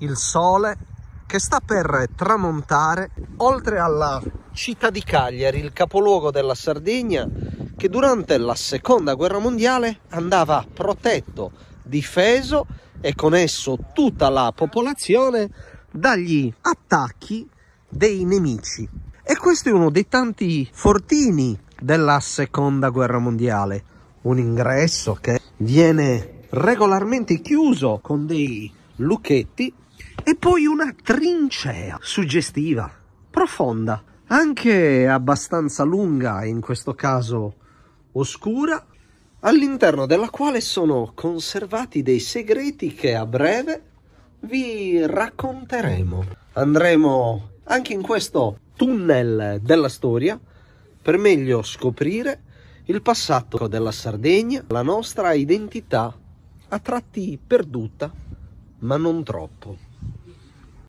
il sole che sta per tramontare oltre alla città di Cagliari, il capoluogo della Sardegna, che durante la seconda guerra mondiale andava protetto, difeso e con esso tutta la popolazione dagli attacchi dei nemici. E questo è uno dei tanti fortini della seconda guerra mondiale, un ingresso che viene regolarmente chiuso con dei Lucchetti e poi una trincea suggestiva, profonda, anche abbastanza lunga, in questo caso oscura, all'interno della quale sono conservati dei segreti che a breve vi racconteremo. Andremo anche in questo tunnel della storia per meglio scoprire il passato della Sardegna, la nostra identità a tratti perduta ma non troppo.